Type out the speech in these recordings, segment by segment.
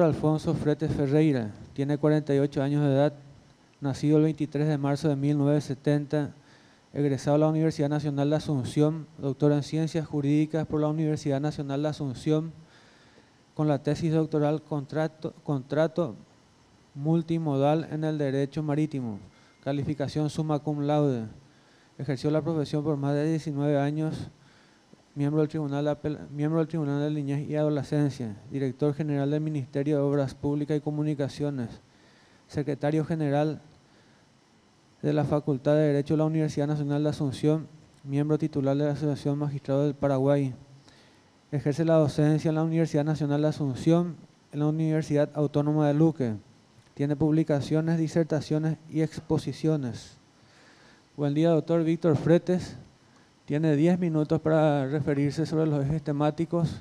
Alfonso Frete Ferreira, tiene 48 años de edad, nacido el 23 de marzo de 1970, egresado a la Universidad Nacional de Asunción, doctor en Ciencias Jurídicas por la Universidad Nacional de Asunción, con la tesis doctoral Contrato, contrato Multimodal en el Derecho Marítimo, calificación summa cum laude. Ejerció la profesión por más de 19 años miembro del Tribunal, de Niñez y Adolescencia, director general del Ministerio de Obras Públicas y Comunicaciones, secretario general de la Facultad de Derecho de la Universidad Nacional de Asunción, miembro titular de la Asociación Magistrado del Paraguay. Ejerce la docencia en la Universidad Nacional de Asunción, en la Universidad Autónoma de Luque. Tiene publicaciones, disertaciones y exposiciones. Buen día, doctor Víctor Fretes, tiene 10 minutos para referirse sobre los ejes temáticos.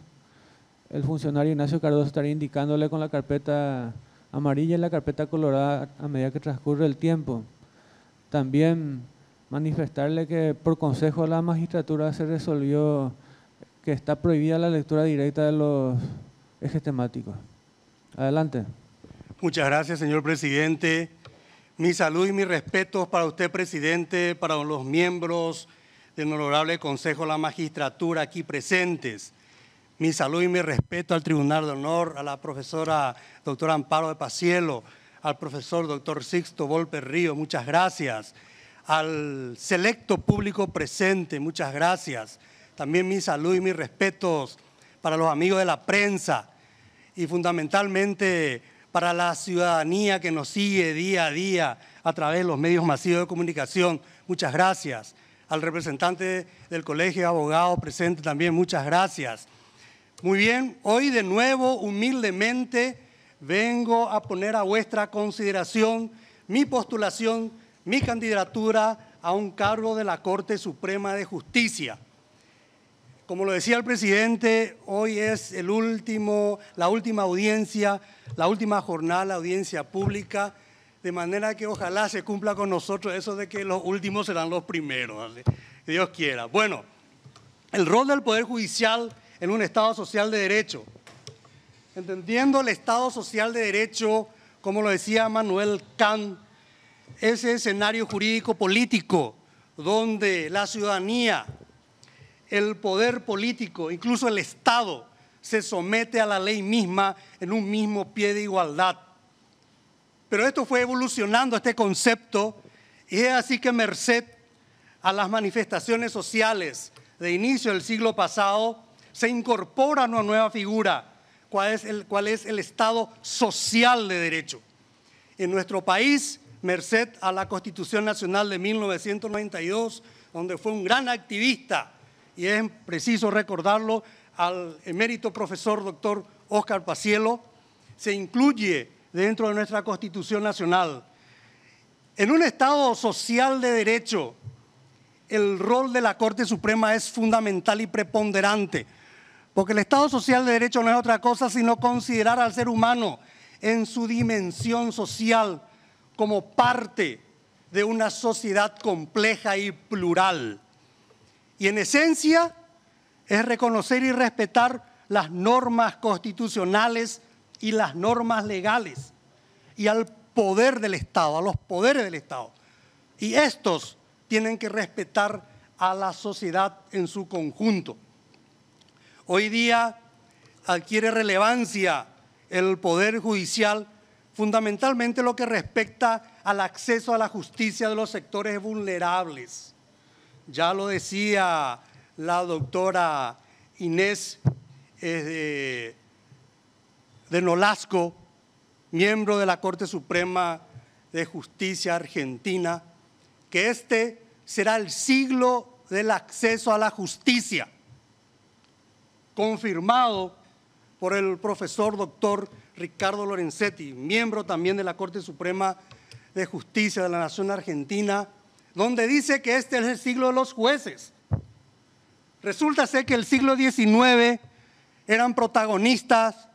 El funcionario Ignacio Cardoso estará indicándole con la carpeta amarilla y la carpeta colorada a medida que transcurre el tiempo. También manifestarle que por consejo de la magistratura se resolvió que está prohibida la lectura directa de los ejes temáticos. Adelante. Muchas gracias, señor presidente. Mi salud y mis respetos para usted, presidente, para los miembros el Honorable Consejo de la Magistratura aquí presentes. Mi salud y mi respeto al Tribunal de Honor, a la profesora doctora Amparo de Pacielo, al profesor doctor Sixto Volpe Río, muchas gracias. Al selecto público presente, muchas gracias. También mi salud y mis respetos para los amigos de la prensa y fundamentalmente para la ciudadanía que nos sigue día a día a través de los medios masivos de comunicación. Muchas gracias al representante del Colegio de Abogados presente también, muchas gracias. Muy bien, hoy de nuevo, humildemente, vengo a poner a vuestra consideración mi postulación, mi candidatura a un cargo de la Corte Suprema de Justicia. Como lo decía el presidente, hoy es el último, la última audiencia, la última jornada, la audiencia pública de manera que ojalá se cumpla con nosotros eso de que los últimos serán los primeros. Dios quiera. Bueno, el rol del Poder Judicial en un Estado social de derecho. Entendiendo el Estado social de derecho, como lo decía Manuel Kant, ese escenario jurídico político donde la ciudadanía, el poder político, incluso el Estado, se somete a la ley misma en un mismo pie de igualdad. Pero esto fue evolucionando, este concepto, y es así que merced a las manifestaciones sociales de inicio del siglo pasado, se incorpora una nueva figura, cuál es el, cuál es el Estado social de derecho. En nuestro país, merced a la Constitución Nacional de 1992, donde fue un gran activista, y es preciso recordarlo al emérito profesor doctor Óscar Pacielo, se incluye dentro de nuestra Constitución Nacional. En un Estado social de derecho, el rol de la Corte Suprema es fundamental y preponderante, porque el Estado social de derecho no es otra cosa sino considerar al ser humano en su dimensión social como parte de una sociedad compleja y plural. Y en esencia es reconocer y respetar las normas constitucionales y las normas legales y al poder del Estado, a los poderes del Estado. Y estos tienen que respetar a la sociedad en su conjunto. Hoy día adquiere relevancia el poder judicial fundamentalmente lo que respecta al acceso a la justicia de los sectores vulnerables. Ya lo decía la doctora Inés eh, de Nolasco, miembro de la Corte Suprema de Justicia Argentina, que este será el siglo del acceso a la justicia, confirmado por el profesor doctor Ricardo Lorenzetti, miembro también de la Corte Suprema de Justicia de la Nación Argentina, donde dice que este es el siglo de los jueces. Resulta ser que el siglo XIX eran protagonistas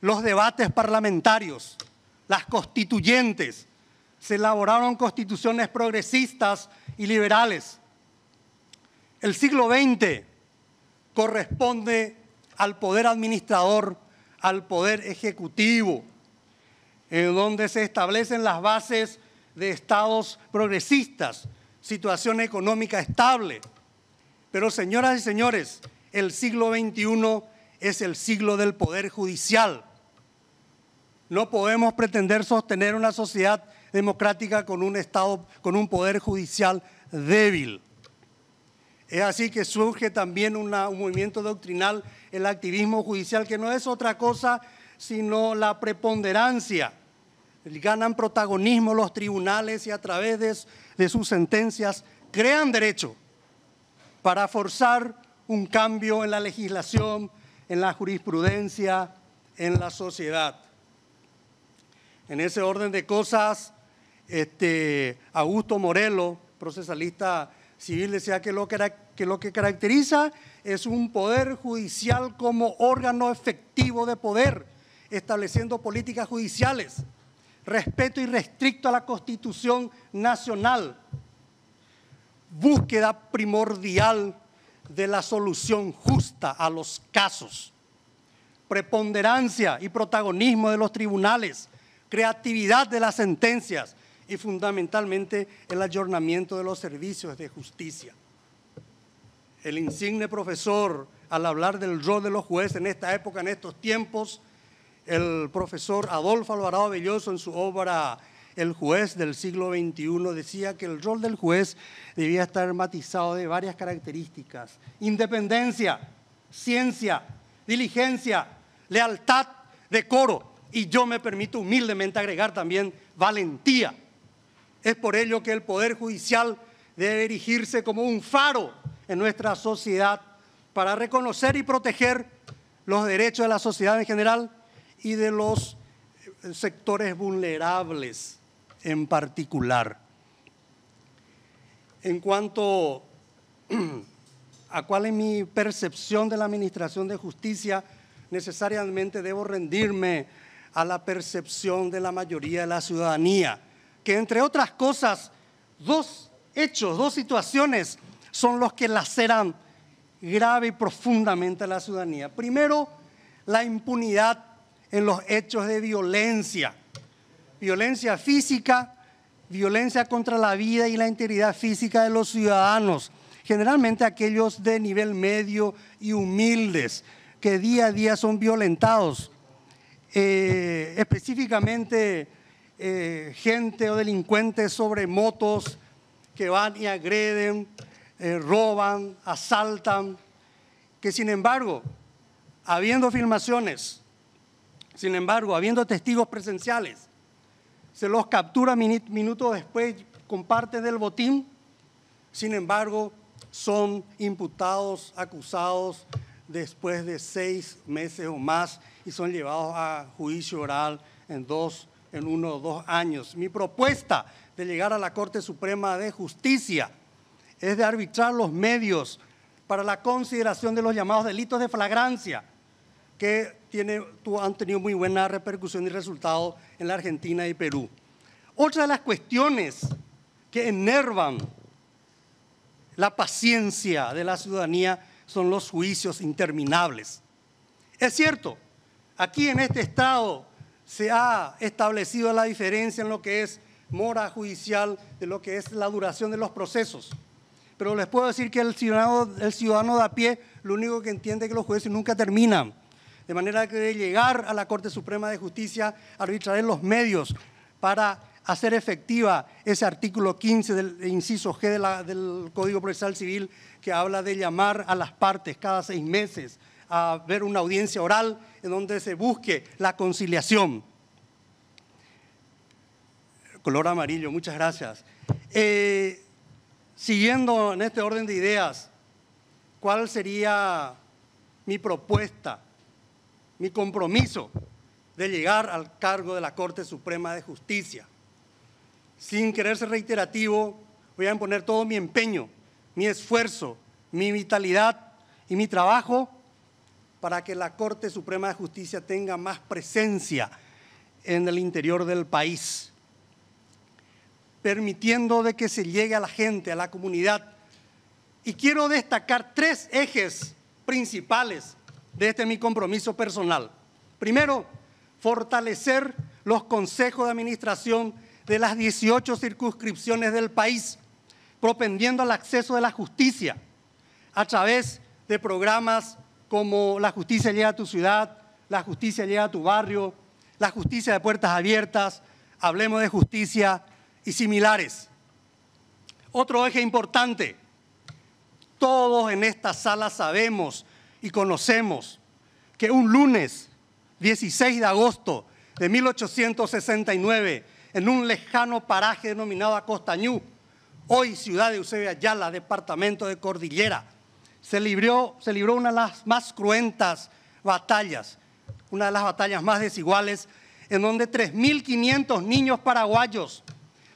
los debates parlamentarios, las constituyentes, se elaboraron constituciones progresistas y liberales. El siglo XX corresponde al poder administrador, al poder ejecutivo, en donde se establecen las bases de estados progresistas, situación económica estable. Pero señoras y señores, el siglo XXI es el siglo del poder judicial, no podemos pretender sostener una sociedad democrática con un Estado, con un poder judicial débil. Es así que surge también un movimiento doctrinal, el activismo judicial, que no es otra cosa sino la preponderancia. Ganan protagonismo los tribunales y a través de sus sentencias crean derecho para forzar un cambio en la legislación, en la jurisprudencia, en la sociedad. En ese orden de cosas, este, Augusto Morelo, procesalista civil, decía que lo, que lo que caracteriza es un poder judicial como órgano efectivo de poder, estableciendo políticas judiciales, respeto y restricto a la Constitución Nacional, búsqueda primordial de la solución justa a los casos, preponderancia y protagonismo de los tribunales creatividad de las sentencias y fundamentalmente el ayornamiento de los servicios de justicia. El insigne profesor, al hablar del rol de los jueces en esta época, en estos tiempos, el profesor Adolfo Alvarado Belloso en su obra El juez del siglo XXI decía que el rol del juez debía estar matizado de varias características. Independencia, ciencia, diligencia, lealtad, decoro. Y yo me permito humildemente agregar también valentía. Es por ello que el Poder Judicial debe erigirse como un faro en nuestra sociedad para reconocer y proteger los derechos de la sociedad en general y de los eh, sectores vulnerables en particular. En cuanto a cuál es mi percepción de la Administración de Justicia, necesariamente debo rendirme a la percepción de la mayoría de la ciudadanía, que entre otras cosas, dos hechos, dos situaciones son los que laceran grave y profundamente a la ciudadanía. Primero, la impunidad en los hechos de violencia, violencia física, violencia contra la vida y la integridad física de los ciudadanos, generalmente aquellos de nivel medio y humildes, que día a día son violentados eh, específicamente eh, gente o delincuentes sobre motos que van y agreden, eh, roban, asaltan, que sin embargo, habiendo filmaciones, sin embargo, habiendo testigos presenciales, se los captura minutos después con parte del botín, sin embargo, son imputados, acusados después de seis meses o más y son llevados a juicio oral en dos, en uno o dos años. Mi propuesta de llegar a la Corte Suprema de Justicia es de arbitrar los medios para la consideración de los llamados delitos de flagrancia, que tiene, han tenido muy buena repercusión y resultado en la Argentina y Perú. Otra de las cuestiones que enervan la paciencia de la ciudadanía son los juicios interminables. Es cierto, Aquí en este estado se ha establecido la diferencia en lo que es mora judicial, de lo que es la duración de los procesos. Pero les puedo decir que el ciudadano, el de a pie lo único que entiende es que los jueces nunca terminan. De manera que de llegar a la Corte Suprema de Justicia, arbitraré los medios para hacer efectiva ese artículo 15 del inciso G del Código Procesal Civil que habla de llamar a las partes cada seis meses a ver una audiencia oral en donde se busque la conciliación. Color amarillo, muchas gracias. Eh, siguiendo en este orden de ideas, ¿cuál sería mi propuesta, mi compromiso de llegar al cargo de la Corte Suprema de Justicia? Sin querer ser reiterativo, voy a imponer todo mi empeño, mi esfuerzo, mi vitalidad y mi trabajo para que la Corte Suprema de Justicia tenga más presencia en el interior del país, permitiendo de que se llegue a la gente, a la comunidad. Y quiero destacar tres ejes principales de este mi compromiso personal. Primero, fortalecer los consejos de administración de las 18 circunscripciones del país, propendiendo al acceso de la justicia a través de programas como la justicia llega a tu ciudad, la justicia llega a tu barrio, la justicia de puertas abiertas, hablemos de justicia y similares. Otro eje importante, todos en esta sala sabemos y conocemos que un lunes 16 de agosto de 1869, en un lejano paraje denominado Acostañú, hoy ciudad de Eusebio Ayala, departamento de Cordillera, se libró, una de las más cruentas batallas, una de las batallas más desiguales, en donde 3.500 niños paraguayos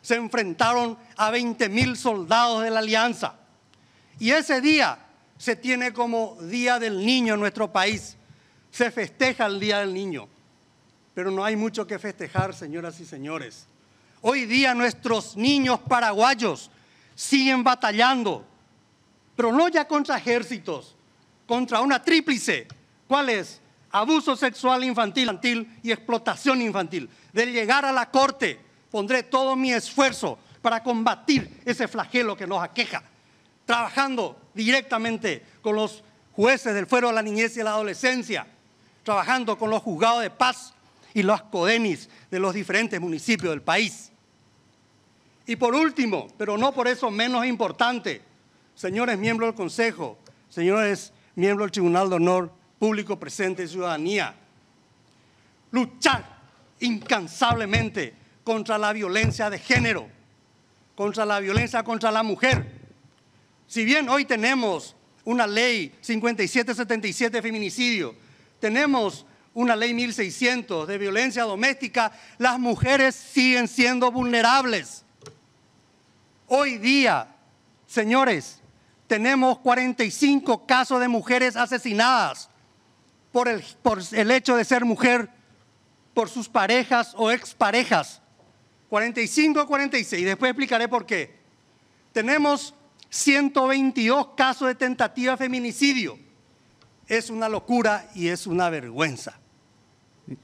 se enfrentaron a 20.000 soldados de la Alianza. Y ese día se tiene como Día del Niño en nuestro país. Se festeja el Día del Niño. Pero no hay mucho que festejar, señoras y señores. Hoy día nuestros niños paraguayos siguen batallando, pero no ya contra ejércitos, contra una tríplice. ¿Cuál es? Abuso sexual infantil, y explotación infantil. De llegar a la corte, pondré todo mi esfuerzo para combatir ese flagelo que nos aqueja, trabajando directamente con los jueces del fuero de la niñez y la adolescencia, trabajando con los juzgados de paz y los codenis de los diferentes municipios del país. Y por último, pero no por eso menos importante, señores miembros del Consejo, señores miembros del Tribunal de Honor Público Presente y Ciudadanía, luchar incansablemente contra la violencia de género, contra la violencia contra la mujer. Si bien hoy tenemos una ley 5777 de feminicidio, tenemos una ley 1600 de violencia doméstica, las mujeres siguen siendo vulnerables. Hoy día, señores, tenemos 45 casos de mujeres asesinadas por el, por el hecho de ser mujer por sus parejas o exparejas. 45 a 46, después explicaré por qué. Tenemos 122 casos de tentativa de feminicidio. Es una locura y es una vergüenza.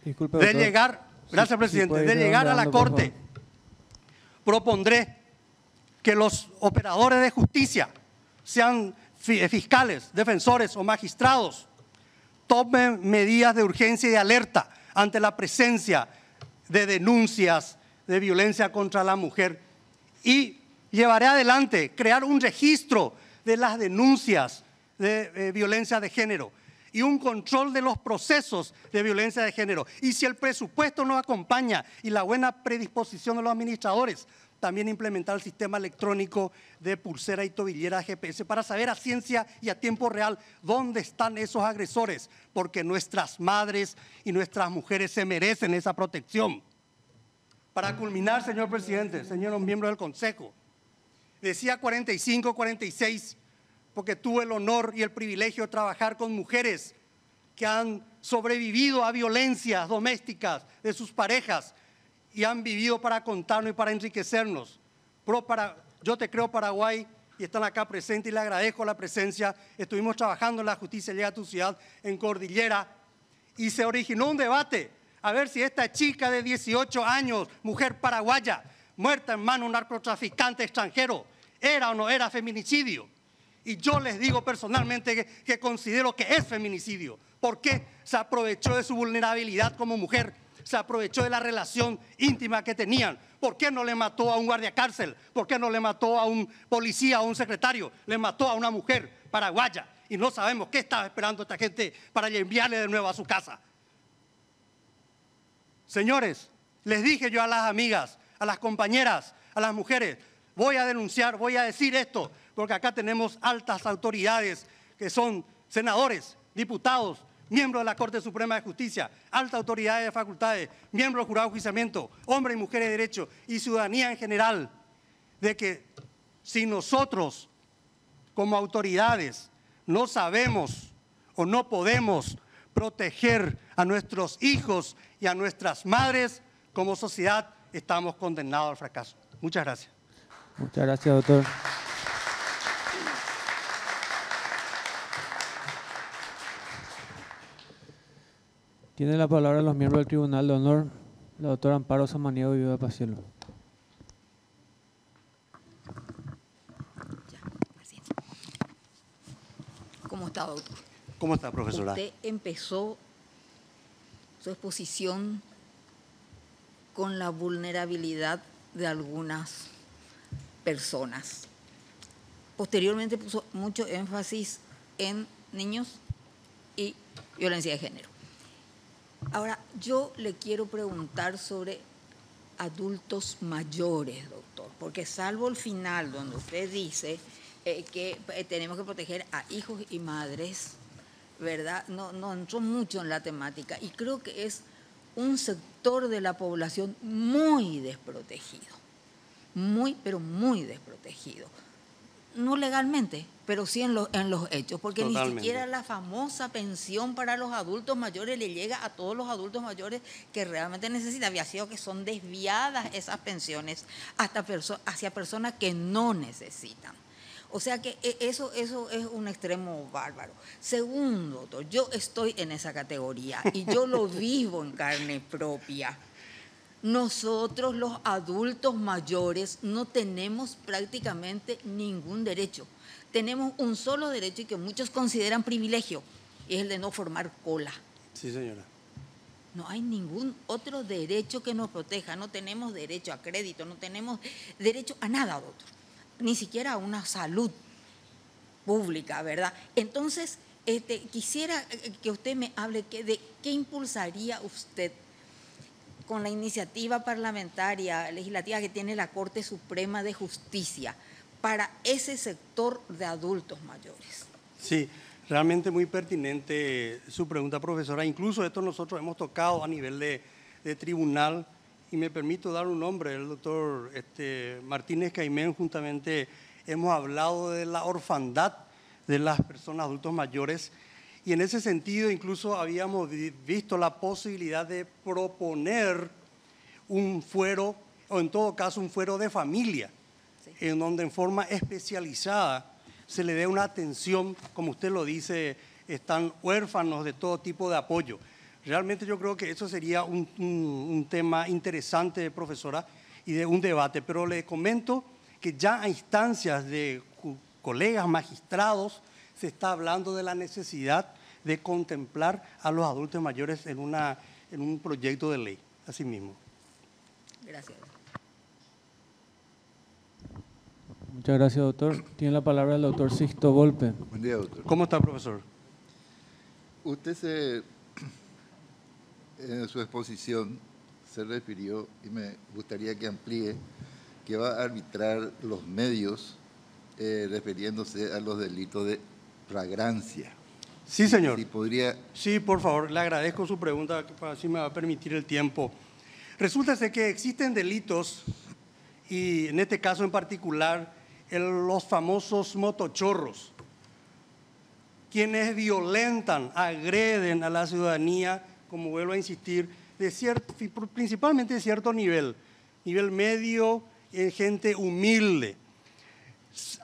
Disculpe, de llegar, gracias presidente, de llegar a la Corte, propondré que los operadores de justicia sean eh, fiscales, defensores o magistrados, tomen medidas de urgencia y de alerta ante la presencia de denuncias de violencia contra la mujer y llevaré adelante crear un registro de las denuncias de eh, violencia de género y un control de los procesos de violencia de género. Y si el presupuesto no acompaña y la buena predisposición de los administradores, también implementar el sistema electrónico de pulsera y tobillera GPS para saber a ciencia y a tiempo real dónde están esos agresores, porque nuestras madres y nuestras mujeres se merecen esa protección. Para culminar, señor presidente, señores miembros del Consejo, decía 45, 46, porque tuve el honor y el privilegio de trabajar con mujeres que han sobrevivido a violencias domésticas de sus parejas, y han vivido para contarnos y para enriquecernos. Pro para, yo te creo Paraguay y están acá presentes y le agradezco la presencia. Estuvimos trabajando en la justicia llega a tu ciudad en Cordillera y se originó un debate a ver si esta chica de 18 años, mujer paraguaya, muerta en mano de un narcotraficante extranjero, era o no era feminicidio. Y yo les digo personalmente que, que considero que es feminicidio, porque se aprovechó de su vulnerabilidad como mujer se aprovechó de la relación íntima que tenían. ¿Por qué no le mató a un guardia cárcel? ¿Por qué no le mató a un policía, a un secretario? Le mató a una mujer paraguaya y no sabemos qué estaba esperando esta gente para enviarle de nuevo a su casa. Señores, les dije yo a las amigas, a las compañeras, a las mujeres, voy a denunciar, voy a decir esto, porque acá tenemos altas autoridades que son senadores, diputados, Miembros de la Corte Suprema de Justicia, altas autoridades de facultades, miembros jurados de juiciamiento, hombres y mujeres de derecho y ciudadanía en general, de que si nosotros como autoridades no sabemos o no podemos proteger a nuestros hijos y a nuestras madres, como sociedad estamos condenados al fracaso. Muchas gracias. Muchas gracias, doctor. Tiene la palabra los miembros del Tribunal de Honor, la doctora Amparo Samaniego y Viva Pacielo. ¿Cómo está, doctor? ¿Cómo está, profesora? Usted empezó su exposición con la vulnerabilidad de algunas personas. Posteriormente puso mucho énfasis en niños y violencia de género Ahora, yo le quiero preguntar sobre adultos mayores, doctor, porque salvo el final donde usted dice eh, que eh, tenemos que proteger a hijos y madres, ¿verdad? No, no entró mucho en la temática y creo que es un sector de la población muy desprotegido, muy, pero muy desprotegido no legalmente, pero sí en los, en los hechos, porque ni siquiera la famosa pensión para los adultos mayores le llega a todos los adultos mayores que realmente necesitan. Había sido que son desviadas esas pensiones hasta hacia personas que no necesitan. O sea que e, eso, eso es un extremo bárbaro. Segundo, yo estoy en esa categoría y yo lo vivo en carne propia. Nosotros los adultos mayores no tenemos prácticamente ningún derecho. Tenemos un solo derecho y que muchos consideran privilegio, y es el de no formar cola. Sí, señora. No hay ningún otro derecho que nos proteja. No tenemos derecho a crédito, no tenemos derecho a nada otro, ni siquiera a una salud pública, ¿verdad? Entonces, este, quisiera eh, que usted me hable de qué impulsaría usted con la iniciativa parlamentaria legislativa que tiene la Corte Suprema de Justicia para ese sector de adultos mayores. Sí, realmente muy pertinente su pregunta, profesora. Incluso esto nosotros hemos tocado a nivel de, tribunal y me permito dar un nombre, el doctor este, Martínez Caimén, juntamente hemos hablado de la orfandad de las personas adultos mayores y en ese sentido incluso habíamos visto la posibilidad de proponer un fuero, o en todo caso un fuero de familia, en donde en forma especializada se le dé una atención, como usted lo dice, están huérfanos de todo tipo de apoyo. Realmente yo creo que eso sería un, un tema interesante, profesora, y de un debate, pero le comento que ya a instancias de colegas magistrados se está hablando de la necesidad de contemplar a los adultos mayores en, una, en un proyecto de ley, así mismo. Gracias. Muchas gracias, doctor. Tiene la palabra el doctor Sisto Golpe. Buen día, doctor. ¿Cómo está, profesor? Usted en su exposición se refirió, y me gustaría que amplíe, que va a arbitrar los medios eh, refiriéndose a los delitos de fragancia. Sí, señor. Sí, por favor, le agradezco su pregunta, así me va a permitir el tiempo. Resulta que existen delitos, y en este caso en particular, los famosos motochorros, quienes violentan, agreden a la ciudadanía, como vuelvo a insistir, de cierto, principalmente de cierto nivel, nivel medio, en gente humilde.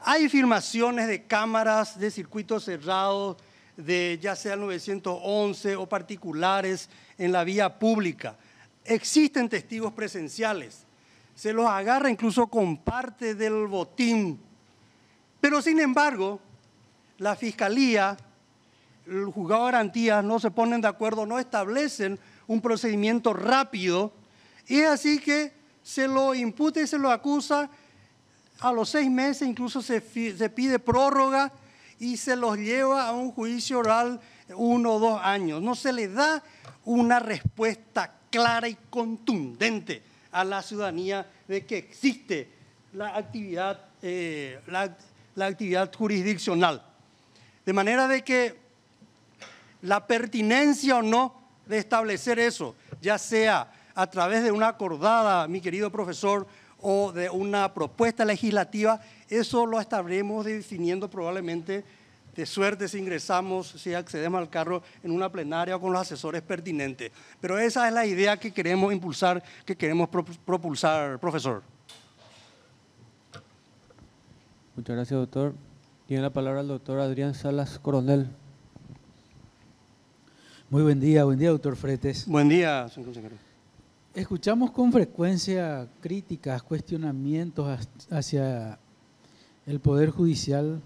Hay filmaciones de cámaras de circuitos cerrados, de ya sea 911 o particulares en la vía pública. Existen testigos presenciales, se los agarra incluso con parte del botín, pero sin embargo, la fiscalía, el juzgado de garantías no se ponen de acuerdo, no establecen un procedimiento rápido y es así que se lo imputa y se lo acusa a los seis meses, incluso se, se pide prórroga y se los lleva a un juicio oral uno o dos años. No se le da una respuesta clara y contundente a la ciudadanía de que existe la actividad, eh, la actividad jurisdiccional. De manera de que la pertinencia o no de establecer eso, ya sea a través de una acordada, mi querido profesor, o de una propuesta legislativa, eso lo estaremos definiendo probablemente de suerte si ingresamos, si accedemos al carro en una plenaria o con los asesores pertinentes. Pero esa es la idea que queremos impulsar, que queremos propulsar, profesor. Muchas gracias, doctor. Tiene la palabra el doctor Adrián Salas Coronel. Muy buen día, buen día, doctor Fretes. Buen día, señor consejero. Escuchamos con frecuencia críticas, cuestionamientos hacia el Poder Judicial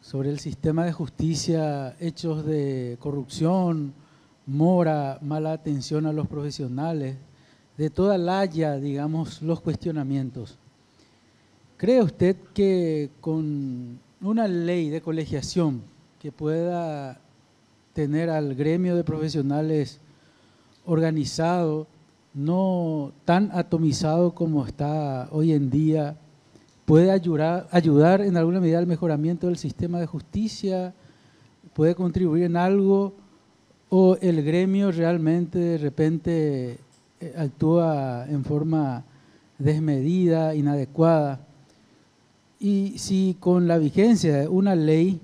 sobre el sistema de justicia, hechos de corrupción, mora, mala atención a los profesionales, de toda la haya, digamos, los cuestionamientos. ¿Cree usted que con una ley de colegiación que pueda tener al gremio de profesionales organizado, no tan atomizado como está hoy en día, puede ayudar, ayudar en alguna medida al mejoramiento del sistema de justicia, puede contribuir en algo, o el gremio realmente de repente eh, actúa en forma desmedida, inadecuada. Y si con la vigencia de una ley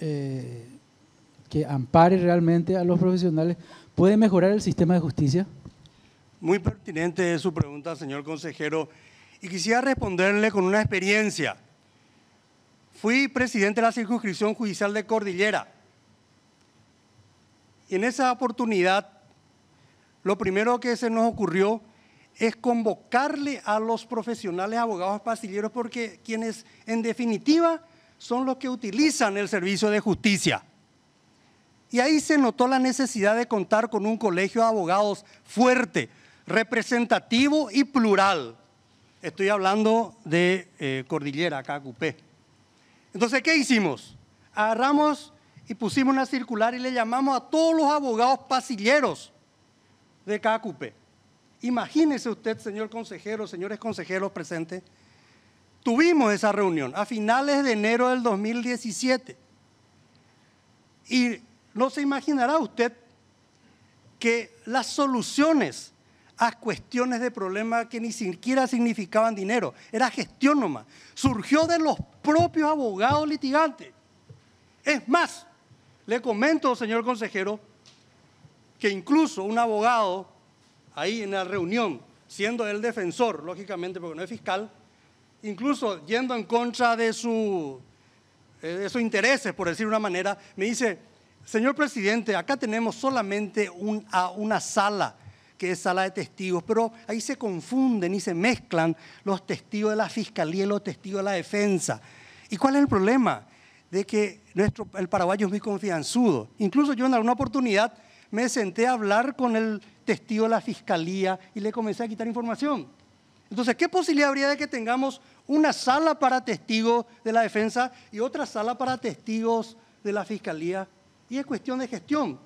eh, que ampare realmente a los profesionales, ¿Puede mejorar el sistema de justicia? Muy pertinente es su pregunta, señor consejero, y quisiera responderle con una experiencia. Fui presidente de la circunscripción judicial de Cordillera. Y en esa oportunidad, lo primero que se nos ocurrió es convocarle a los profesionales abogados pasilleros porque quienes en definitiva son los que utilizan el servicio de justicia. Y ahí se notó la necesidad de contar con un colegio de abogados fuerte, representativo y plural. Estoy hablando de eh, Cordillera, acá Entonces, ¿qué hicimos? Agarramos y pusimos una circular y le llamamos a todos los abogados pasilleros de CACUPE. Imagínese usted, señor consejero, señores consejeros presentes, tuvimos esa reunión a finales de enero del 2017 y no se imaginará usted que las soluciones a cuestiones de problemas que ni siquiera significaban dinero, era gestión nomás, surgió de los propios abogados litigantes. Es más, le comento, señor consejero, que incluso un abogado, ahí en la reunión, siendo el defensor, lógicamente porque no es fiscal, incluso yendo en contra de, su, eh, sus intereses, por decir una manera, me dice, Señor presidente, acá tenemos solamente a una sala que es sala de testigos, pero ahí se confunden y se mezclan los testigos de la fiscalía y los testigos de la defensa. ¿Y cuál es el problema? De que nuestro, el paraguayo es muy confianzudo. Incluso yo en alguna oportunidad me senté a hablar con el testigo de la fiscalía y le comencé a quitar información. Entonces, ¿qué posibilidad habría de que tengamos una sala para testigos de la defensa y otra sala para testigos de la fiscalía? y es cuestión de gestión.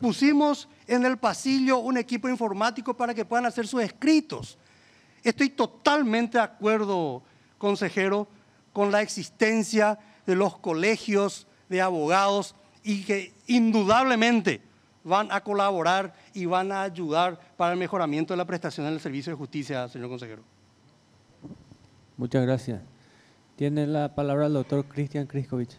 Pusimos en el pasillo un equipo informático para que puedan hacer sus escritos. Estoy totalmente de acuerdo, consejero, con la existencia de los colegios de abogados y que indudablemente van a colaborar y van a ayudar para el mejoramiento de la prestación del servicio de justicia, señor consejero. Muchas gracias. Tiene la palabra el doctor Cristian Kriskovich.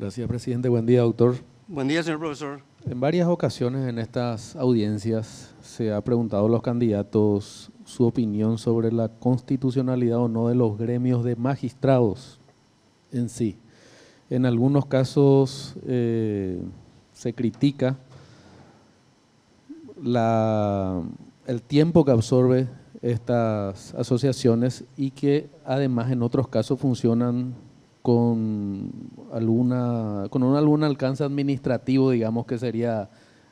Gracias, presidente. Buen día, doctor. Buen día, señor profesor. En varias ocasiones en estas audiencias se ha preguntado a los candidatos su opinión sobre la constitucionalidad o no de los gremios de magistrados en sí. En algunos casos eh, se critica el tiempo que absorbe estas asociaciones y que además en otros casos funcionan con alguna con algún alcance administrativo, digamos que sería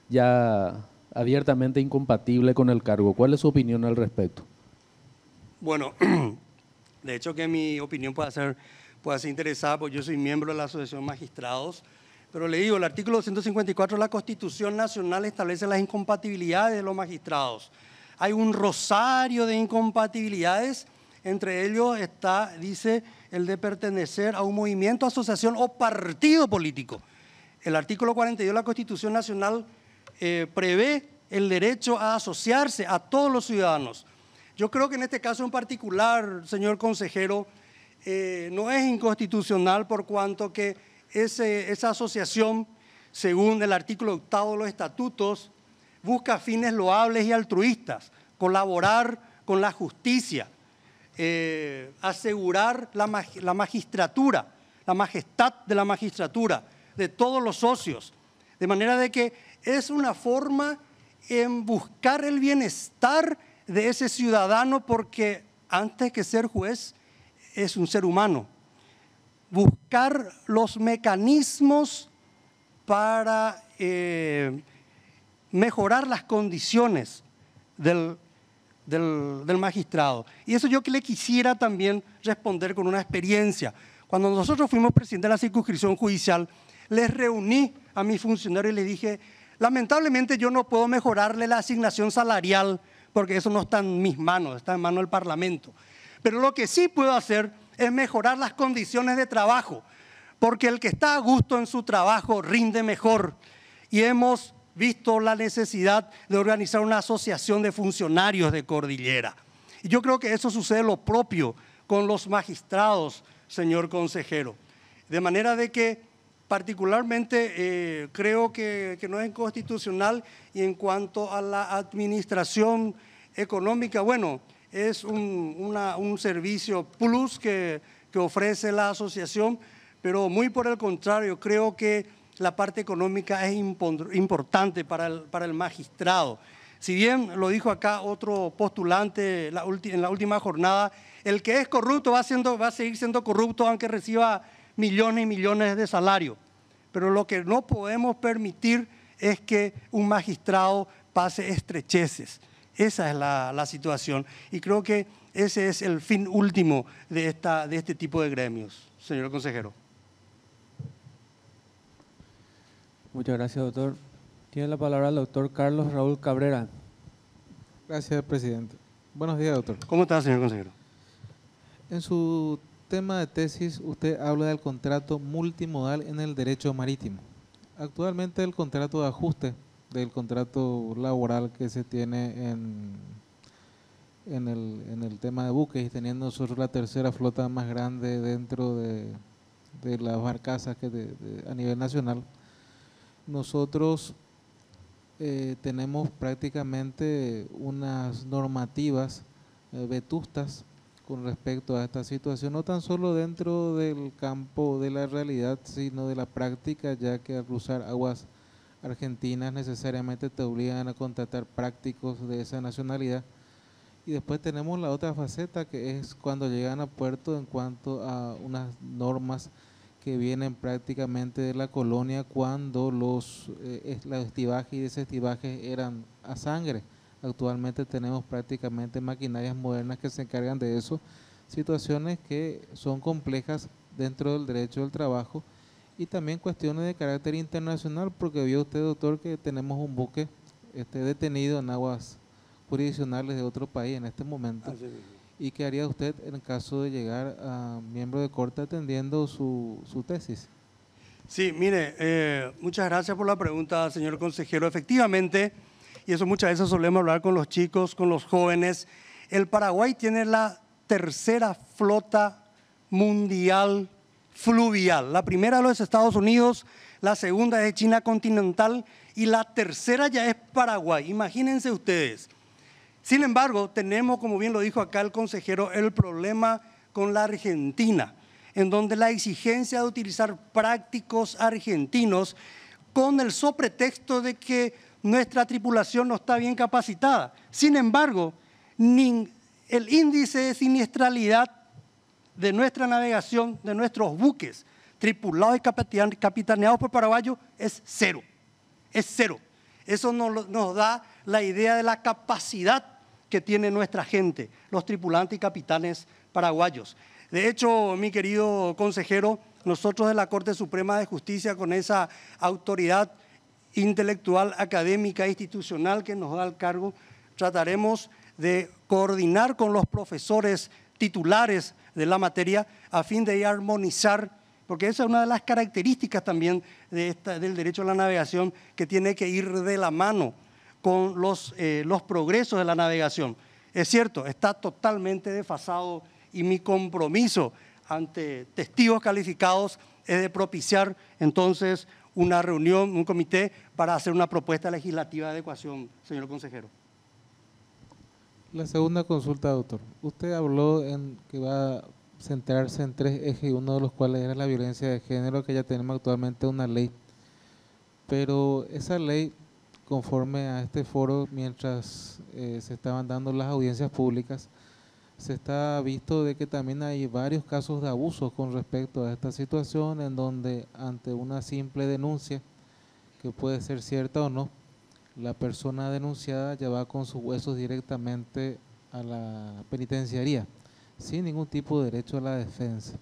ya abiertamente incompatible con el cargo. ¿Cuál es su opinión al respecto? Bueno, de hecho que mi opinión puede ser, interesada, porque yo soy miembro de la Asociación Magistrados, pero le digo, el artículo 254 de la Constitución Nacional establece las incompatibilidades de los magistrados. Hay un rosario de incompatibilidades, entre ellos está, dice, el de pertenecer a un movimiento, asociación o partido político. El artículo 42 de la Constitución Nacional eh, prevé el derecho a asociarse a todos los ciudadanos. Yo creo que en este caso en particular, señor consejero, eh, no es inconstitucional por cuanto que esa asociación, según el artículo octavo de los estatutos, busca fines loables y altruistas, colaborar con la justicia, eh, asegurar la, magistratura, la majestad de la magistratura, de todos los socios. De manera de que es una forma en buscar el bienestar de ese ciudadano porque antes que ser juez es un ser humano. Buscar los mecanismos para eh, mejorar las condiciones del del, magistrado. Y eso yo que le quisiera también responder con una experiencia. Cuando nosotros fuimos presidente de la circunscripción judicial, les reuní a mis funcionarios y les dije, lamentablemente yo no puedo mejorarle la asignación salarial porque eso no está en mis manos, está en manos del Parlamento. Pero lo que sí puedo hacer es mejorar las condiciones de trabajo, porque el que está a gusto en su trabajo rinde mejor. Y hemos visto la necesidad de organizar una asociación de funcionarios de cordillera. Y yo creo que eso sucede lo propio con los magistrados, señor consejero. De manera de que particularmente eh, creo que, no es inconstitucional y en cuanto a la administración económica, bueno, es un, un servicio plus que, que ofrece la asociación, pero muy por el contrario, creo que la parte económica es importante para el, magistrado. Si bien lo dijo acá otro postulante en la última jornada, el que es corrupto va, siendo, va a seguir siendo corrupto aunque reciba millones y millones de salario. Pero lo que no podemos permitir es que un magistrado pase estrecheces. Esa es la, situación. Y creo que ese es el fin último de este tipo de gremios, señor consejero. Muchas gracias, doctor. Tiene la palabra el doctor Carlos Raúl Cabrera. Gracias, presidente. Buenos días, doctor. ¿Cómo está, señor consejero? En su tema de tesis, usted habla del contrato multimodal en el derecho marítimo. Actualmente el contrato de ajuste del contrato laboral que se tiene en, en, el, tema de buques y teniendo nosotros la tercera flota más grande dentro de, las barcazas que a nivel nacional nosotros eh, tenemos prácticamente unas normativas eh, vetustas con respecto a esta situación, no tan solo dentro del campo de la realidad, sino de la práctica, ya que al cruzar aguas argentinas necesariamente te obligan a contratar prácticos de esa nacionalidad. Y después tenemos la otra faceta que es cuando llegan a puerto en cuanto a unas normas que vienen prácticamente de la colonia cuando los, eh, estibajes y desestibajes eran a sangre. Actualmente tenemos prácticamente maquinarias modernas que se encargan de eso, situaciones que son complejas dentro del derecho del trabajo y también cuestiones de carácter internacional, porque vio usted, doctor, que tenemos un buque este, detenido en aguas jurisdiccionales de otro país en este momento. ¿Y qué haría usted en caso de llegar a miembro de corte atendiendo su, su tesis? Sí, mire, eh, muchas gracias por la pregunta, señor consejero. Efectivamente, y eso muchas veces solemos hablar con los chicos, con los jóvenes, el Paraguay tiene la tercera flota mundial fluvial. La primera lo es Estados Unidos, la segunda es China continental y la tercera ya es Paraguay. Imagínense ustedes sin embargo, tenemos, como bien lo dijo acá el consejero, el problema con la Argentina, en donde la exigencia de utilizar prácticos argentinos con el pretexto de que nuestra tripulación no está bien capacitada. Sin embargo, el índice de siniestralidad de nuestra navegación, de nuestros buques tripulados y capitaneados por paraguayos es cero. Es cero. Eso nos da la idea de la capacidad que tiene nuestra gente, los tripulantes y capitanes paraguayos. De hecho, mi querido consejero, nosotros de la Corte Suprema de Justicia, con esa autoridad intelectual, académica, institucional que nos da el cargo, trataremos de coordinar con los profesores titulares de la materia a fin de armonizar, porque esa es una de las características también del derecho a la navegación que tiene que ir de la mano con los, eh, los progresos de la navegación. Es cierto, está totalmente desfasado y mi compromiso ante testigos calificados es de propiciar entonces una reunión, un comité para hacer una propuesta legislativa de adecuación, señor consejero. La segunda consulta, doctor. Usted habló en que va a centrarse en tres ejes, uno de los cuales era la violencia de género, que ya tenemos actualmente una ley. Pero esa ley conforme a este foro, mientras eh, se estaban dando las audiencias públicas, se está visto de que también hay varios casos de abusos con respecto a esta situación, en donde ante una simple denuncia, que puede ser cierta o no, la persona denunciada ya va con sus huesos directamente a la penitenciaría, sin ningún tipo de derecho a la defensa.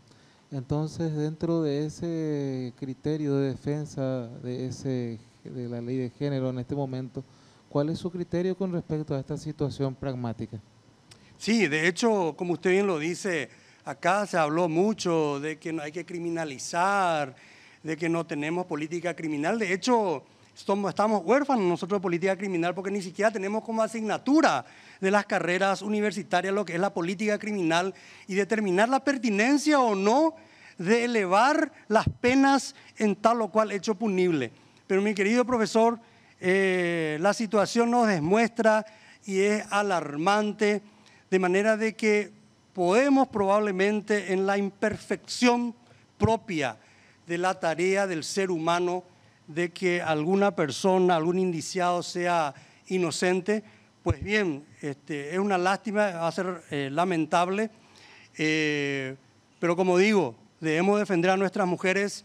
Entonces, dentro de ese criterio de defensa, de ese de la ley de género en este momento. ¿Cuál es su criterio con respecto a esta situación pragmática? Sí, de hecho, como usted bien lo dice, acá se habló mucho de que no hay que criminalizar, de que no tenemos política criminal. De hecho, estamos huérfanos nosotros de política criminal porque ni siquiera tenemos como asignatura de las carreras universitarias lo que es la política criminal y determinar la pertinencia o no de elevar las penas en tal o cual hecho punible. Pero mi querido profesor, eh, la situación nos demuestra y es alarmante, de manera de que podemos probablemente en la imperfección propia de la tarea del ser humano, de que alguna persona, algún indiciado sea inocente, pues bien, este, es una lástima, va a ser eh, lamentable, eh, pero como digo, debemos defender a nuestras mujeres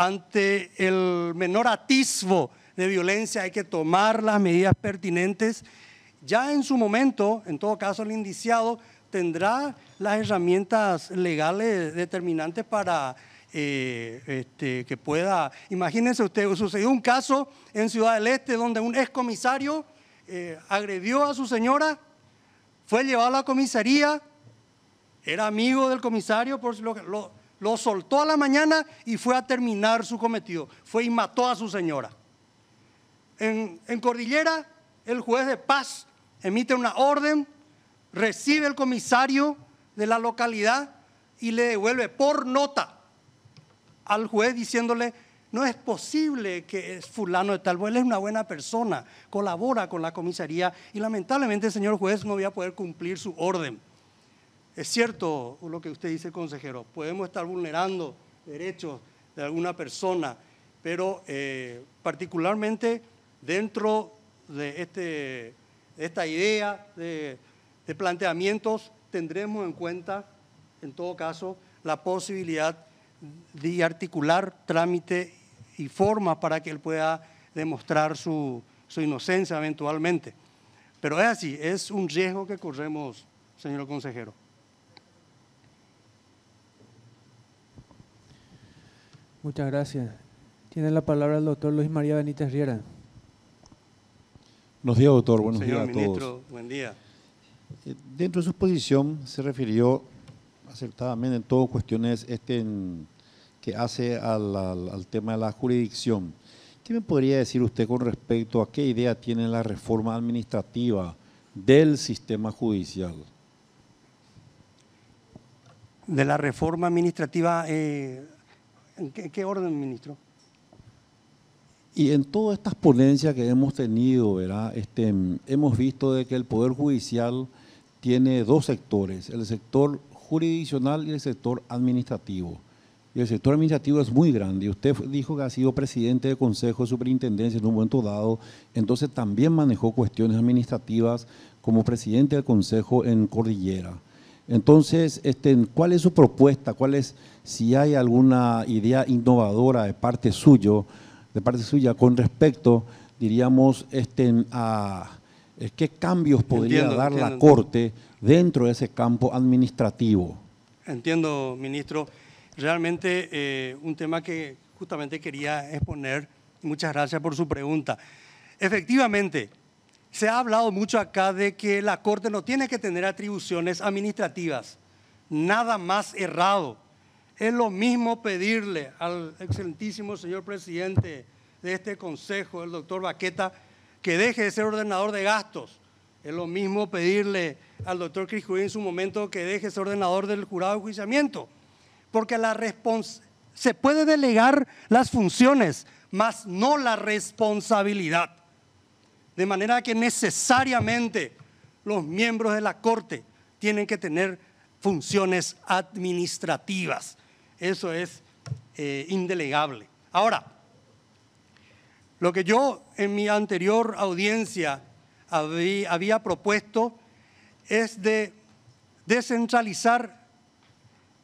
ante el menor atisbo de violencia hay que tomar las medidas pertinentes. Ya en su momento, en todo caso, el indiciado tendrá las herramientas legales determinantes para eh, este, que pueda... Imagínense usted, sucedió un caso en Ciudad del Este donde un excomisario eh, agredió a su señora, fue llevado a la comisaría, era amigo del comisario, por lo, lo lo soltó a la mañana y fue a terminar su cometido. Fue y mató a su señora. En, Cordillera, el juez de paz emite una orden, recibe el comisario de la localidad y le devuelve por nota al juez diciéndole, no es posible que es fulano de tal, pues, él es una buena persona, colabora con la comisaría y lamentablemente el señor juez no voy a poder cumplir su orden. Es cierto lo que usted dice, consejero, podemos estar vulnerando derechos de alguna persona, pero eh, particularmente dentro de, este, esta idea de, de planteamientos tendremos en cuenta, en todo caso, la posibilidad de articular trámite y forma para que él pueda demostrar su, su, inocencia eventualmente. Pero es así, es un riesgo que corremos, señor consejero. Muchas gracias. Tiene la palabra el doctor Luis María Benítez Riera. Buenos días, doctor. Buenos días a todos. ministro, buen día. Eh, dentro de su exposición se refirió acertadamente en todas cuestiones este que hace al, tema de la jurisdicción. ¿Qué me podría decir usted con respecto a qué idea tiene la reforma administrativa del sistema judicial? De la reforma administrativa, eh, ¿En qué, orden, ministro? Y en todas estas ponencias que hemos tenido, este, hemos visto de que el Poder Judicial tiene dos sectores, el sector jurisdiccional y el sector administrativo. Y el sector administrativo es muy grande. usted dijo que ha sido presidente del Consejo de Superintendencia en un momento dado, entonces también manejó cuestiones administrativas como presidente del Consejo en Cordillera. Entonces, este, ¿cuál es su propuesta? ¿Cuál es, si hay alguna idea innovadora de parte suyo, de parte suya con respecto, diríamos, este, a eh, qué cambios podría dar la Corte dentro de ese campo administrativo? Entiendo, ministro. Realmente eh, un tema que justamente quería exponer. Muchas gracias por su pregunta. Efectivamente, se ha hablado mucho acá de que la Corte no tiene que tener atribuciones administrativas. Nada más errado. Es lo mismo pedirle al excelentísimo señor presidente de este consejo, el doctor Baqueta, que deje de ser ordenador de gastos. Es lo mismo pedirle al doctor Criscurín en su momento que deje de ser ordenador del jurado de juiciamiento. Porque la se puede delegar las funciones, mas no la responsabilidad. De manera que necesariamente los miembros de la corte tienen que tener funciones administrativas. Eso es eh, indelegable. Ahora, lo que yo en mi anterior audiencia había, había propuesto es de descentralizar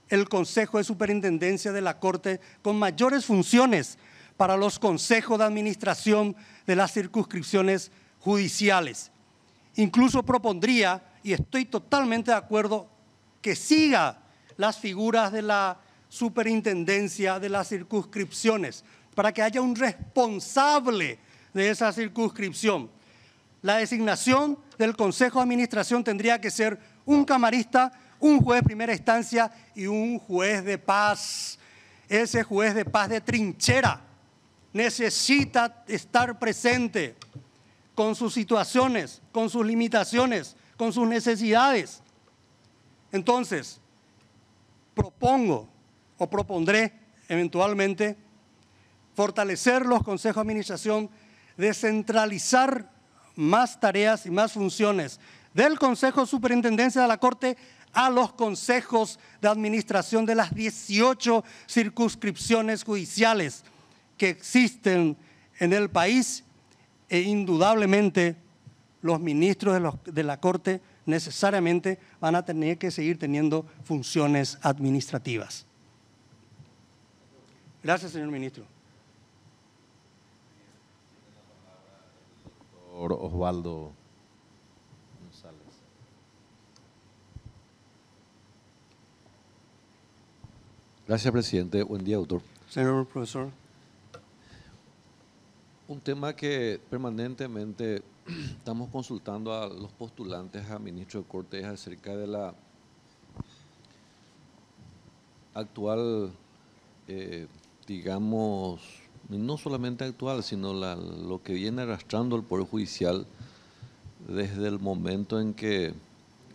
el Consejo de Superintendencia de la Corte con mayores funciones para los consejos de administración de las circunscripciones judiciales. Incluso propondría, y estoy totalmente de acuerdo, que siga las figuras de la superintendencia de las circunscripciones, para que haya un responsable de esa circunscripción. La designación del Consejo de Administración tendría que ser un camarista, un juez de primera instancia y un juez de paz. Ese juez de paz de trinchera necesita estar presente con sus situaciones, con sus limitaciones, con sus necesidades. Entonces, propongo o propondré eventualmente fortalecer los consejos de administración, descentralizar más tareas y más funciones del Consejo de Superintendencia de la Corte a los consejos de administración de las 18 circunscripciones judiciales que existen en el país e indudablemente los ministros de, la Corte necesariamente van a tener que seguir teniendo funciones administrativas. Gracias, señor ministro. Osvaldo González. Gracias, presidente. Buen día, doctor. Señor profesor. Un tema que permanentemente estamos consultando a los postulantes a ministro de Cortes acerca de la actual, eh, digamos, no solamente actual, sino lo que viene arrastrando el Poder Judicial desde el momento en que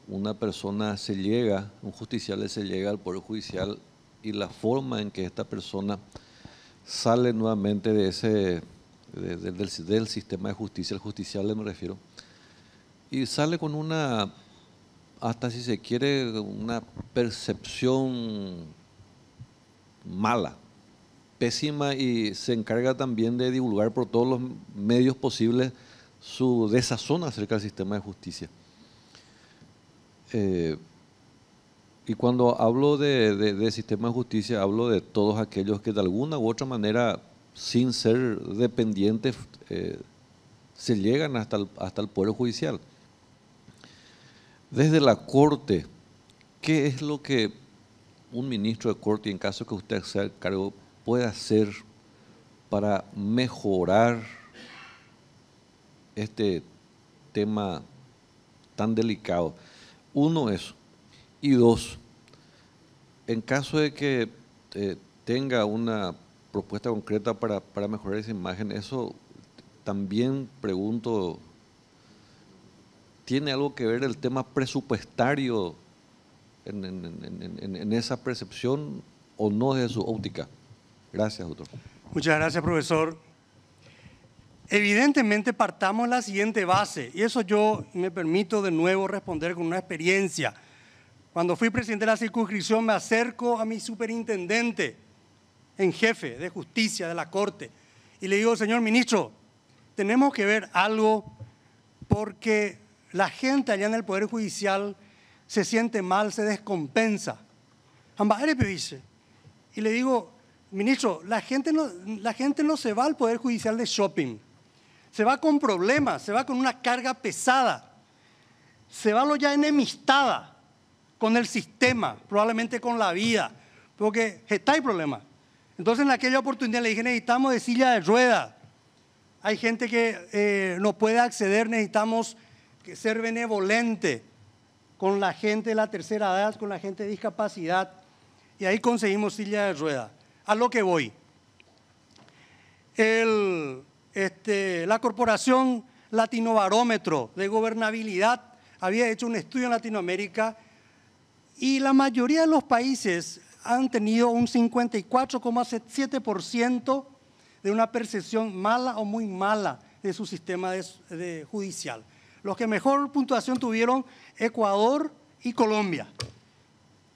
una persona se llega, un justicial se llega al Poder Judicial y la forma en que esta persona sale nuevamente de ese del, sistema de justicia, el justiciable me refiero, y sale con una, hasta si se quiere, una percepción mala, pésima, y se encarga también de divulgar por todos los medios posibles su desazón acerca del sistema de justicia. Eh, y cuando hablo de, de, sistema de justicia, hablo de todos aquellos que de alguna u otra manera sin ser dependientes, eh, se llegan hasta el, hasta el Poder Judicial. Desde la Corte, ¿qué es lo que un ministro de Corte, en caso que usted sea el cargo, puede hacer para mejorar este tema tan delicado? Uno es, y dos, en caso de que eh, tenga una propuesta concreta para, mejorar esa imagen, eso también pregunto, ¿tiene algo que ver el tema presupuestario en, en esa percepción o no de su óptica? Gracias, doctor. Muchas gracias, profesor. Evidentemente partamos la siguiente base, y eso yo me permito de nuevo responder con una experiencia. Cuando fui presidente de la circunscripción me acerco a mi superintendente en jefe de justicia de la corte, y le digo, señor ministro, tenemos que ver algo porque la gente allá en el Poder Judicial se siente mal, se descompensa. Y le digo, ministro, la gente, no, la gente no se va al Poder Judicial de shopping, se va con problemas, se va con una carga pesada, se va lo ya enemistada con el sistema, probablemente con la vida, porque está el problema. Entonces en aquella oportunidad le dije, necesitamos de silla de rueda. Hay gente que eh, no puede acceder, necesitamos ser benevolente con la gente de la tercera edad, con la gente de discapacidad. Y ahí conseguimos silla de rueda. A lo que voy. Este, la corporación Latino Barómetro de Gobernabilidad había hecho un estudio en Latinoamérica y la mayoría de los países han tenido un 54,7% de una percepción mala o muy mala de su sistema de, judicial. Los que mejor puntuación tuvieron Ecuador y Colombia.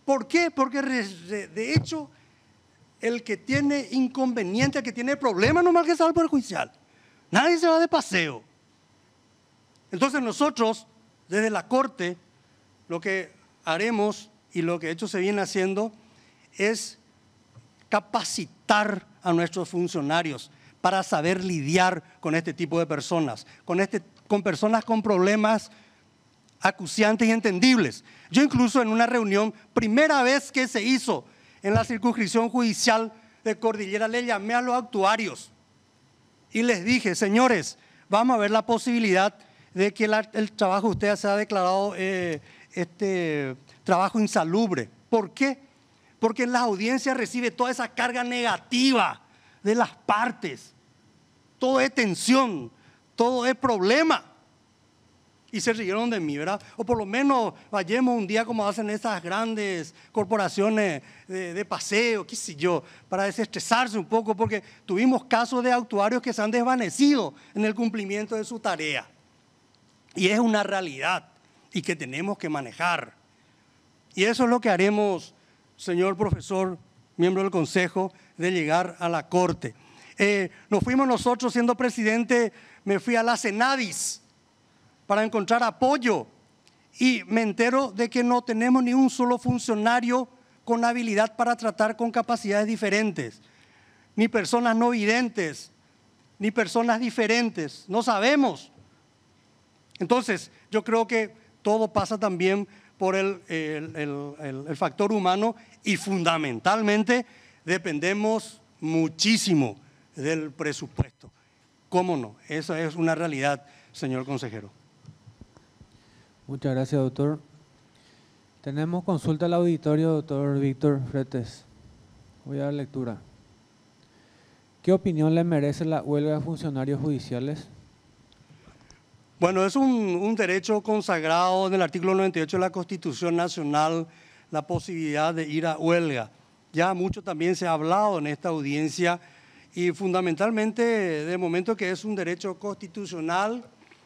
¿Por qué? Porque de hecho el que tiene inconveniente, el que tiene problemas, no más que el por judicial. Nadie se va de paseo. Entonces nosotros, desde la Corte, lo que haremos y lo que de hecho se viene haciendo es capacitar a nuestros funcionarios para saber lidiar con este tipo de personas, con, este, con personas con problemas acuciantes y entendibles. Yo incluso en una reunión, primera vez que se hizo en la circunscripción judicial de Cordillera, le llamé a los actuarios y les dije, señores, vamos a ver la posibilidad de que el, trabajo usted ustedes sea declarado eh, este, trabajo insalubre. ¿Por qué? Porque la audiencia recibe toda esa carga negativa de las partes. Todo es tensión, todo es problema. Y se rieron de mí, ¿verdad? O por lo menos vayamos un día como hacen esas grandes corporaciones de, de paseo, qué sé yo, para desestresarse un poco, porque tuvimos casos de actuarios que se han desvanecido en el cumplimiento de su tarea. Y es una realidad y que tenemos que manejar. Y eso es lo que haremos señor profesor, miembro del consejo, de llegar a la corte. Eh, nos fuimos nosotros, siendo presidente, me fui a la Senadis para encontrar apoyo y me entero de que no tenemos ni un solo funcionario con habilidad para tratar con capacidades diferentes, ni personas no videntes, ni personas diferentes, no sabemos. Entonces, yo creo que todo pasa también por el, el, factor humano y fundamentalmente dependemos muchísimo del presupuesto. ¿Cómo no? Esa es una realidad, señor consejero. Muchas gracias, doctor. Tenemos consulta al auditorio, doctor Víctor Fretes. Voy a dar lectura. ¿Qué opinión le merece la huelga de funcionarios judiciales? Bueno, es un, derecho consagrado en el artículo 98 de la Constitución Nacional la posibilidad de ir a huelga. Ya mucho también se ha hablado en esta audiencia y fundamentalmente, de momento que es un derecho constitucional,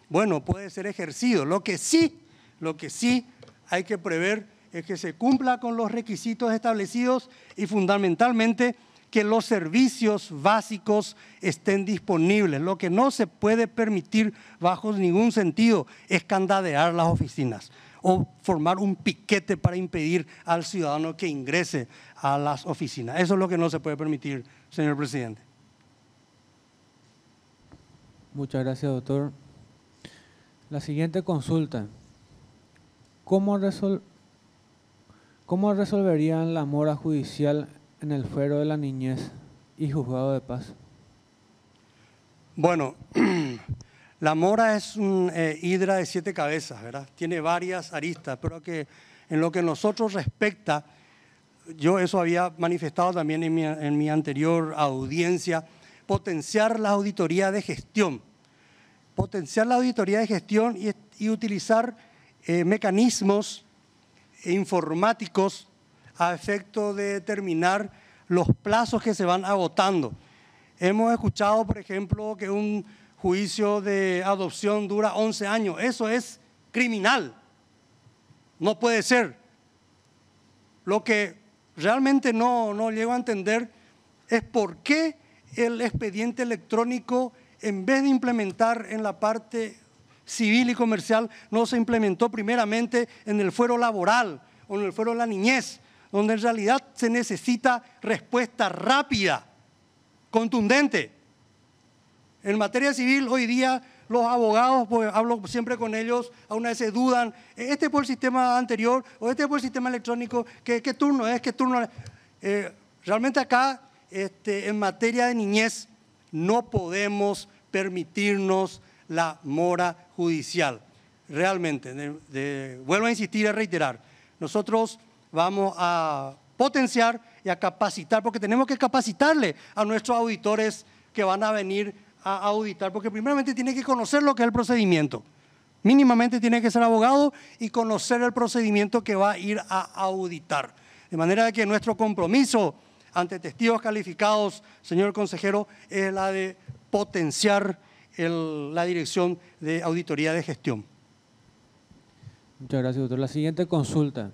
bueno, puede ser ejercido. Lo que sí, lo que sí hay que prever es que se cumpla con los requisitos establecidos y fundamentalmente que los servicios básicos estén disponibles. Lo que no se puede permitir bajo ningún sentido es candadear las oficinas o formar un piquete para impedir al ciudadano que ingrese a las oficinas. Eso es lo que no se puede permitir, señor presidente. Muchas gracias, doctor. La siguiente consulta. ¿Cómo, resolverían la mora judicial en el fuero de la niñez y juzgado de paz? Bueno, la mora es un eh, hidra de siete cabezas, ¿verdad? Tiene varias aristas, pero que en lo que nosotros respecta, yo eso había manifestado también en mi, anterior audiencia, potenciar la auditoría de gestión, potenciar la auditoría de gestión y, utilizar eh, mecanismos informáticos a efecto de determinar los plazos que se van agotando. Hemos escuchado, por ejemplo, que un juicio de adopción dura 11 años. Eso es criminal. No puede ser. Lo que realmente no, llego a entender es por qué el expediente electrónico, en vez de implementar en la parte civil y comercial, no se implementó primeramente en el fuero laboral o en el fuero de la niñez, donde en realidad se necesita respuesta rápida, contundente. En materia civil hoy día los abogados, pues hablo siempre con ellos, a una se dudan, este por el sistema anterior o este por el sistema electrónico, ¿qué, turno es? ¿Qué turno eh, realmente acá, este, en materia de niñez, no podemos permitirnos la mora judicial. Realmente, vuelvo a insistir, a reiterar, nosotros vamos a potenciar y a capacitar, porque tenemos que capacitarle a nuestros auditores que van a venir a auditar, porque primeramente tiene que conocer lo que es el procedimiento. Mínimamente tiene que ser abogado y conocer el procedimiento que va a ir a auditar. De manera que nuestro compromiso ante testigos calificados, señor consejero, es la de potenciar la dirección de auditoría de gestión. Muchas gracias, doctor. La siguiente consulta.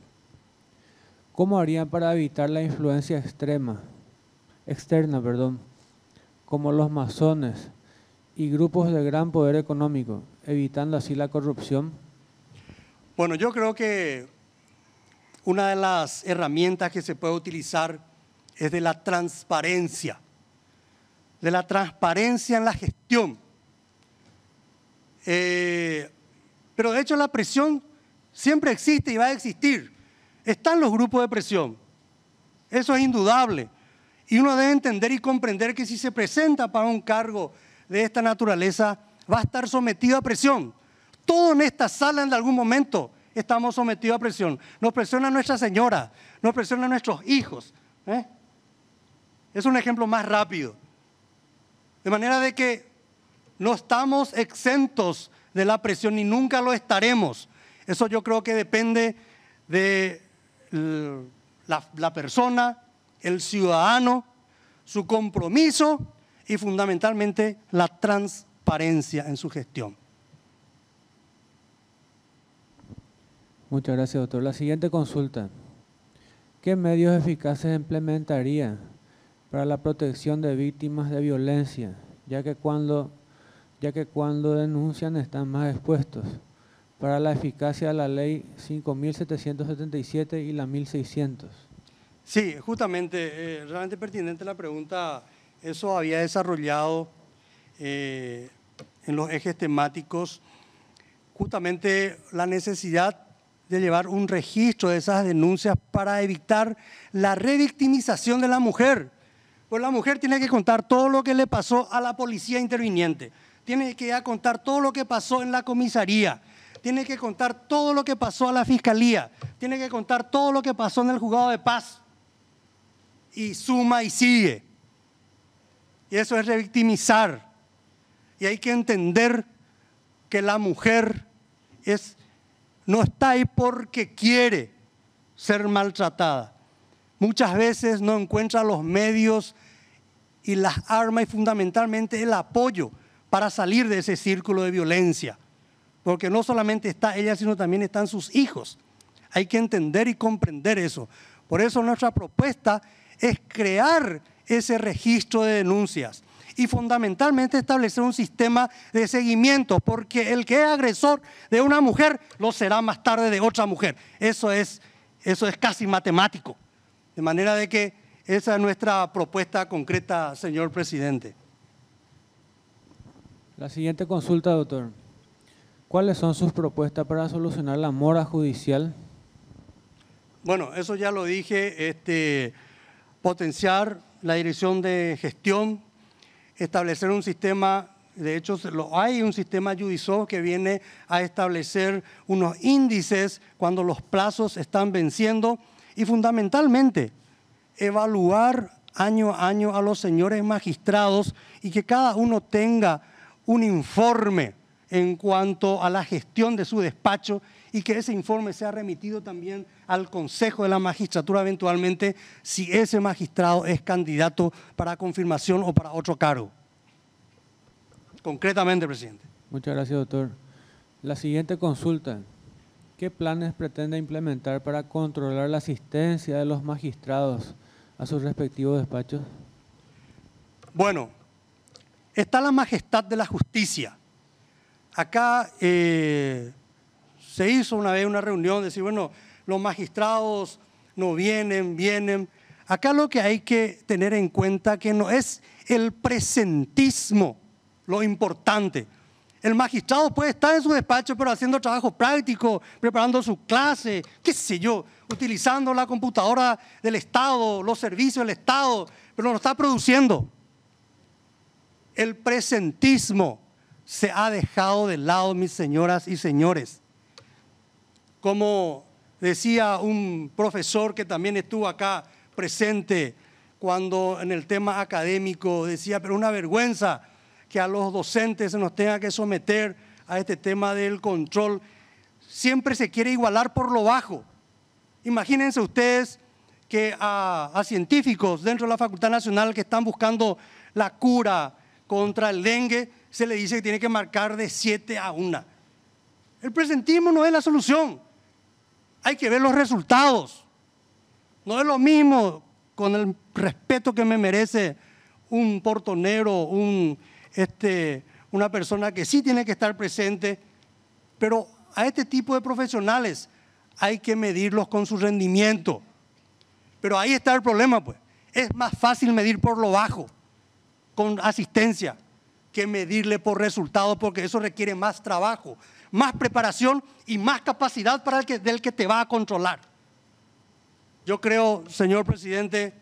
¿Cómo harían para evitar la influencia extrema, externa, perdón, como los masones y grupos de gran poder económico, evitando así la corrupción? Bueno, yo creo que una de las herramientas que se puede utilizar es de la transparencia, de la transparencia en la gestión. Eh, pero de hecho la presión siempre existe y va a existir. Están los grupos de presión. Eso es indudable. Y uno debe entender y comprender que si se presenta para un cargo de esta naturaleza, va a estar sometido a presión. Todo en esta sala en algún momento estamos sometidos a presión. Nos presiona nuestra señora, nos presiona nuestros hijos. ¿eh? Es un ejemplo más rápido. De manera de que no estamos exentos de la presión y nunca lo estaremos. Eso yo creo que depende de la, persona, el ciudadano, su compromiso y fundamentalmente la transparencia en su gestión. Muchas gracias, doctor. La siguiente consulta. ¿Qué medios eficaces implementaría para la protección de víctimas de violencia, ya que cuando, ya que cuando denuncian están más expuestos? para la eficacia de la ley 5777 y la 1600. Sí, justamente, eh, realmente pertinente la pregunta. Eso había desarrollado eh, en los ejes temáticos justamente la necesidad de llevar un registro de esas denuncias para evitar la revictimización de la mujer. Pues la mujer tiene que contar todo lo que le pasó a la policía interviniente, tiene que contar todo lo que pasó en la comisaría, tiene que contar todo lo que pasó a la fiscalía, tiene que contar todo lo que pasó en el juzgado de paz. Y suma y sigue. Y eso es revictimizar. Y hay que entender que la mujer es, no está ahí porque quiere ser maltratada. Muchas veces no encuentra los medios y las armas y fundamentalmente el apoyo para salir de ese círculo de violencia porque no solamente está ella, sino también están sus hijos. Hay que entender y comprender eso. Por eso nuestra propuesta es crear ese registro de denuncias y fundamentalmente establecer un sistema de seguimiento, porque el que es agresor de una mujer lo será más tarde de otra mujer. Eso es, eso es casi matemático. De manera de que esa es nuestra propuesta concreta, señor presidente. La siguiente consulta, doctor. ¿Cuáles son sus propuestas para solucionar la mora judicial? Bueno, eso ya lo dije, este, potenciar la dirección de gestión, establecer un sistema, de hecho lo, hay un sistema judicial que viene a establecer unos índices cuando los plazos están venciendo y fundamentalmente evaluar año a año a los señores magistrados y que cada uno tenga un informe en cuanto a la gestión de su despacho y que ese informe sea remitido también al Consejo de la Magistratura eventualmente si ese magistrado es candidato para confirmación o para otro cargo. Concretamente, presidente. Muchas gracias, doctor. La siguiente consulta. ¿Qué planes pretende implementar para controlar la asistencia de los magistrados a sus respectivos despachos? Bueno, está la majestad de la justicia Acá eh, se hizo una vez una reunión, decir, bueno, los magistrados no vienen, vienen. Acá lo que hay que tener en cuenta que no es el presentismo lo importante. El magistrado puede estar en su despacho, pero haciendo trabajo práctico, preparando su clase, qué sé yo, utilizando la computadora del Estado, los servicios del Estado, pero no está produciendo. El presentismo se ha dejado de lado, mis señoras y señores. Como decía un profesor que también estuvo acá presente cuando en el tema académico decía, pero una vergüenza que a los docentes se nos tenga que someter a este tema del control. Siempre se quiere igualar por lo bajo. Imagínense ustedes que a, a científicos dentro de la Facultad Nacional que están buscando la cura, contra el dengue, se le dice que tiene que marcar de 7 a 1. El presentismo no es la solución. Hay que ver los resultados. No es lo mismo con el respeto que me merece un portonero, un, este, una persona que sí tiene que estar presente, pero a este tipo de profesionales hay que medirlos con su rendimiento. Pero ahí está el problema, pues. Es más fácil medir por lo bajo con asistencia que medirle por resultados, porque eso requiere más trabajo, más preparación y más capacidad para el que, del que te va a controlar. Yo creo, señor presidente,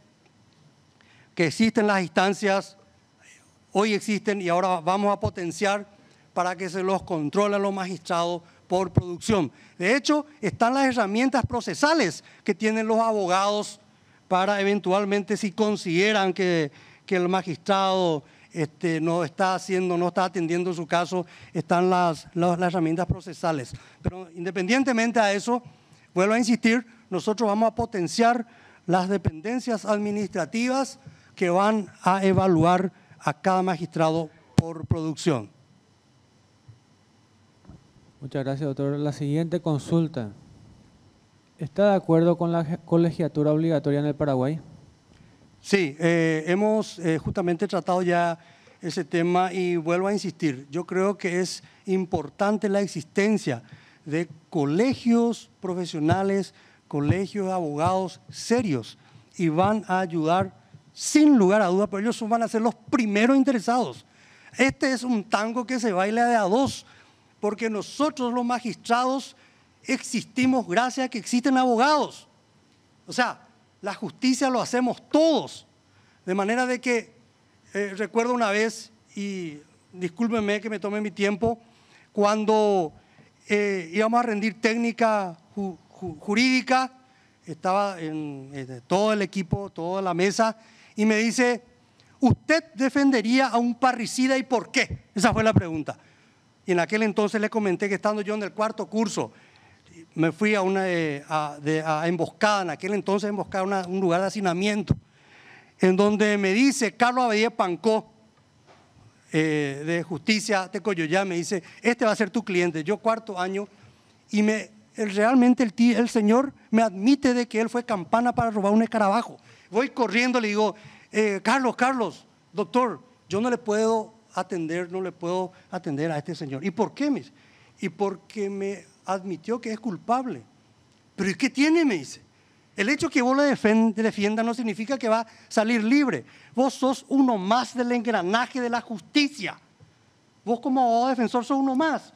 que existen las instancias, hoy existen y ahora vamos a potenciar para que se los controlen los magistrados por producción. De hecho, están las herramientas procesales que tienen los abogados para eventualmente si consideran que que el magistrado este, no está haciendo, no está atendiendo su caso, están las, las, las herramientas procesales. Pero independientemente a eso, vuelvo a insistir, nosotros vamos a potenciar las dependencias administrativas que van a evaluar a cada magistrado por producción. Muchas gracias, doctor. La siguiente consulta. ¿Está de acuerdo con la colegiatura obligatoria en el Paraguay? Sí, eh, hemos eh, justamente tratado ya ese tema y vuelvo a insistir, yo creo que es importante la existencia de colegios profesionales, colegios de abogados serios y van a ayudar sin lugar a duda, pero ellos van a ser los primeros interesados. Este es un tango que se baila de a dos, porque nosotros los magistrados existimos gracias a que existen abogados. O sea, la justicia lo hacemos todos. De manera de que, eh, recuerdo una vez, y discúlpenme que me tome mi tiempo, cuando eh, íbamos a rendir técnica jurídica, estaba todo el equipo, toda la mesa, y me dice, ¿usted defendería a un parricida y por qué? Esa fue la pregunta. Y en aquel entonces le comenté que estando yo en el cuarto curso, me fui a una eh, emboscada, en aquel entonces emboscada, un lugar de hacinamiento, en donde me dice Carlos Abadía Pancó, eh, de Justicia ya me dice, este va a ser tu cliente, yo cuarto año, y me, realmente el, el señor me admite de que él fue campana para robar un escarabajo. Voy corriendo, le digo, eh, Carlos, Carlos, doctor, yo no le puedo atender, no le puedo atender a este señor. ¿Y por qué, mis? Y porque me admitió que es culpable. Pero qué tiene? Me dice. El hecho que vos le defiendas no significa que va a salir libre. Vos sos uno más del engranaje de la justicia. Vos como abogado defensor sos uno más.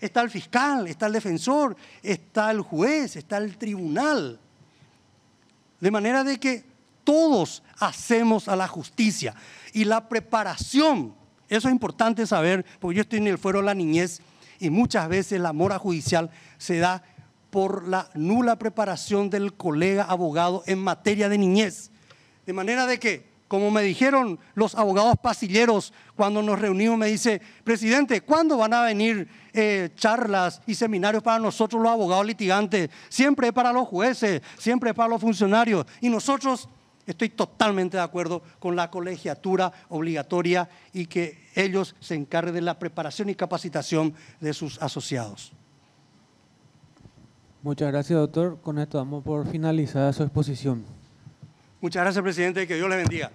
Está el fiscal, está el defensor, está el juez, está el tribunal. De manera de que todos hacemos a la justicia. Y la preparación, eso es importante saber, porque yo estoy en el fuero de la niñez y muchas veces la mora judicial se da por la nula preparación del colega abogado en materia de niñez. De manera de que, como me dijeron los abogados pasilleros cuando nos reunimos, me dice, presidente, ¿cuándo van a venir eh, charlas y seminarios para nosotros los abogados litigantes? Siempre para los jueces, siempre para los funcionarios. Y nosotros Estoy totalmente de acuerdo con la colegiatura obligatoria y que ellos se encarguen de la preparación y capacitación de sus asociados. Muchas gracias, doctor. Con esto damos por finalizada su exposición. Muchas gracias, presidente. Que Dios le bendiga.